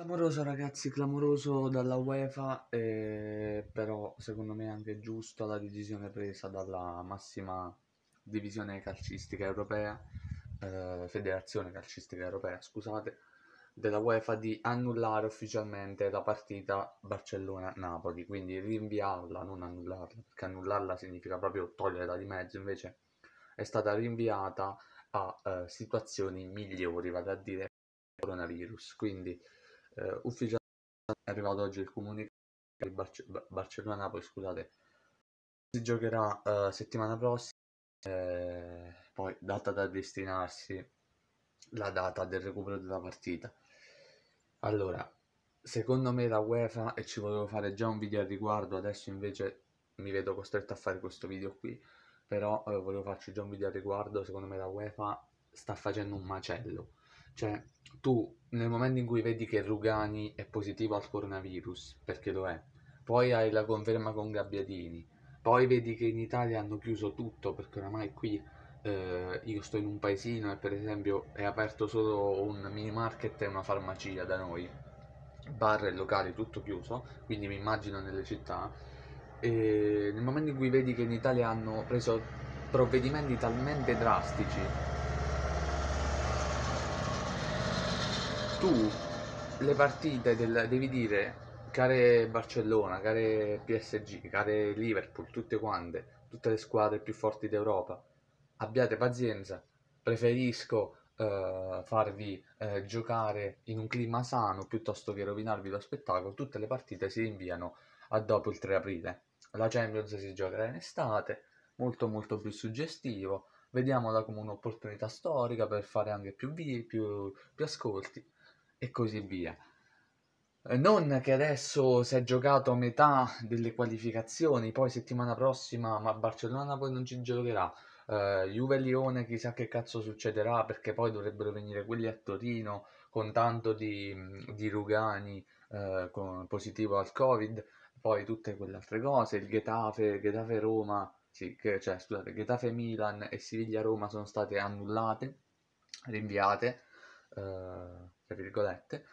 Clamoroso ragazzi, clamoroso dalla UEFA, eh, però secondo me è anche giusta la decisione presa dalla massima divisione calcistica europea, eh, federazione calcistica europea, scusate, della UEFA di annullare ufficialmente la partita Barcellona-Napoli, quindi rinviarla, non annullarla, perché annullarla significa proprio toglierla di mezzo, invece è stata rinviata a eh, situazioni migliori, vale a dire coronavirus, quindi eh, ufficialmente è arrivato oggi il comunicato di Barce- barcellona poi scusate. Si giocherà uh, settimana prossima, eh, poi data da destinarsi la data del recupero della partita. Allora, secondo me la UEFA, e ci volevo fare già un video al riguardo, adesso invece mi vedo costretto a fare questo video qui, però eh, volevo farci già un video al riguardo, secondo me la UEFA sta facendo un macello. Cioè, tu nel momento in cui vedi che Rugani è positivo al coronavirus, perché lo è, poi hai la conferma con Gabbiadini, poi vedi che in Italia hanno chiuso tutto perché oramai qui eh, io sto in un paesino e per esempio è aperto solo un mini market e una farmacia da noi, bar e locali tutto chiuso, quindi mi immagino nelle città, e nel momento in cui vedi che in Italia hanno preso provvedimenti talmente drastici tu le partite del, devi dire care Barcellona, care PSG, care Liverpool, tutte quante, tutte le squadre più forti d'Europa, abbiate pazienza, preferisco eh, farvi eh, giocare in un clima sano piuttosto che rovinarvi lo spettacolo, tutte le partite si rinviano a dopo il 3 aprile. La Champions si giocherà in estate, molto molto più suggestivo, vediamola come un'opportunità storica per fare anche più, vi, più, più ascolti e così via. Eh, non che adesso si è giocato a metà delle qualificazioni, poi settimana prossima, ma Barcellona poi non ci giocherà. Uh, Juve Lione chissà che cazzo succederà perché poi dovrebbero venire quelli a Torino con tanto di, di Rugani uh, con, positivo al Covid, poi tutte quelle altre cose, il Getafe, Getafe Roma, sì, che, cioè scusate, Getafe Milan e Siviglia Roma sono state annullate, rinviate eh, tra virgolette.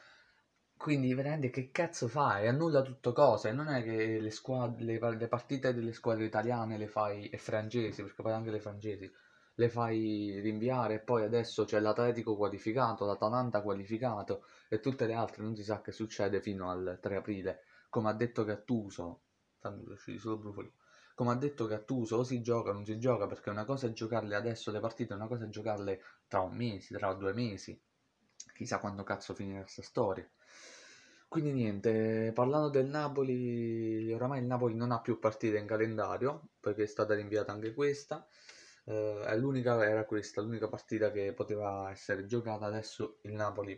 Quindi veramente che cazzo fai? Annulla tutto cosa e non è che le, squadre, le, le partite delle squadre italiane le fai e francesi, perché poi anche le francesi le fai rinviare e poi adesso c'è l'Atletico qualificato, l'Atalanta qualificato e tutte le altre non si sa che succede fino al 3 aprile. Come ha detto Gattuso, tanto usciti solo brufoli. Come ha detto Gattuso, o si gioca o non si gioca, perché una cosa è giocarle adesso le partite, una cosa è giocarle tra un mese, tra due mesi chissà quando cazzo finirà questa storia. Quindi niente, parlando del Napoli, oramai il Napoli non ha più partite in calendario, perché è stata rinviata anche questa. Eh, è l'unica, era questa, l'unica partita che poteva essere giocata, adesso il Napoli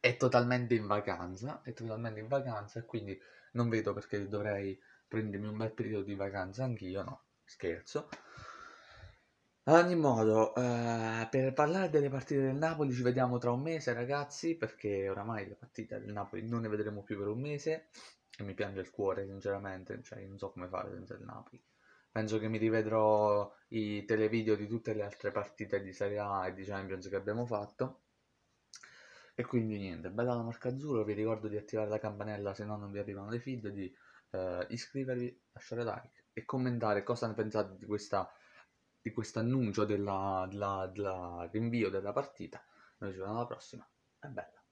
è totalmente in vacanza, è totalmente in vacanza e quindi non vedo perché dovrei prendermi un bel periodo di vacanza anch'io, no, scherzo. Ad ogni modo, eh, per parlare delle partite del Napoli ci vediamo tra un mese ragazzi, perché oramai le partite del Napoli non ne vedremo più per un mese e mi piange il cuore sinceramente, cioè non so come fare senza il Napoli. Penso che mi rivedrò i televideo di tutte le altre partite di Serie A e di Champions che abbiamo fatto. E quindi niente, bella la marca azzurra, vi ricordo di attivare la campanella se no non vi arrivano le feed, di eh, iscrivervi, lasciare like e commentare cosa ne pensate di questa di questo annuncio del rinvio della partita, noi ci vediamo alla prossima, è bella.